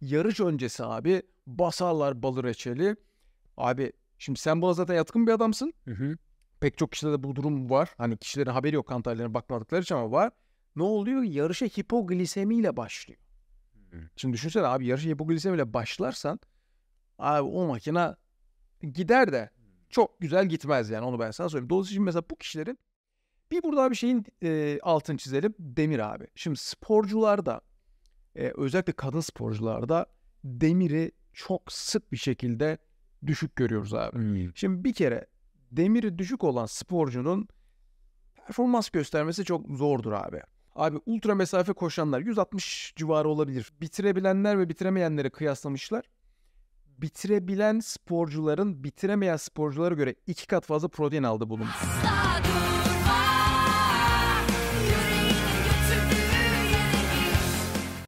yarış öncesi abi basarlar balı reçeli. Abi şimdi sen buna zaten yatkın bir adamsın. Hı hı. Pek çok kişide de bu durum var. Hani kişilerin haberi yok kan bakmadıkları için ama var. Ne oluyor? Yarışa hipoglisemiyle başlıyor. Hı. Şimdi düşünsene abi yarışa hipoglisemiyle başlarsan abi o makina gider de çok güzel gitmez yani onu ben sana söyleyeyim. Dolayısıyla mesela bu kişilerin bir burada bir şeyin e, altını çizelim demir abi. Şimdi sporcular da e, özellikle kadın sporcularda demiri çok sık bir şekilde düşük görüyoruz abi. Hmm. Şimdi bir kere demiri düşük olan sporcunun performans göstermesi çok zordur abi. Abi ultra mesafe koşanlar 160 civarı olabilir. Bitirebilenler ve bitiremeyenleri kıyaslamışlar. Bitirebilen sporcuların bitiremeyen sporculara göre iki kat fazla protein aldı bulunmuş.